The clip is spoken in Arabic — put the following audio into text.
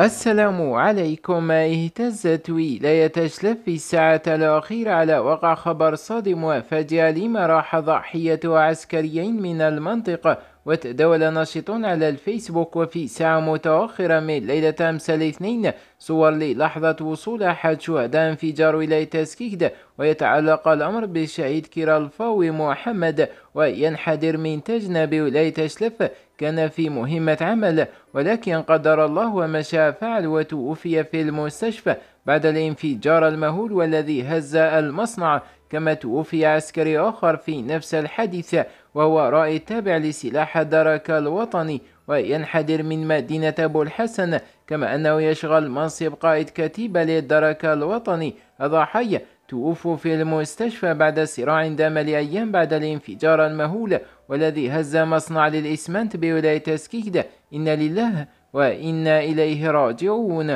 السلام عليكم اهتزت ولاية شلف في الساعة الأخيرة على وقع خبر صادم وفاجئ لما راح ضحية عسكريين من المنطقة وتداول ناشطون على الفيسبوك وفي ساعة متأخرة من ليلة أمس الاثنين صور للحظة وصول أحد شهداء انفجار ولاية تسكيكدا ويتعلق الأمر بالشهيد كيرا الفاوي محمد وينحدر من تجنب ولاية شلف كان في مهمة عمل ولكن قدر الله وما شاء فعل وتوفي في المستشفى بعد الانفجار المهول والذي هز المصنع كما توفي عسكري آخر في نفس الحادثة وهو رائد تابع لسلاح الدرك الوطني وينحدر من مدينة أبو الحسن كما أنه يشغل منصب قائد كتيبة للدرك الوطني الضحية توفوا في المستشفى بعد صراع دام لأيام بعد الانفجار المهول والذي هز مصنع للإسمنت بولاية سكيكدة إنا لله وإنا إليه راجعون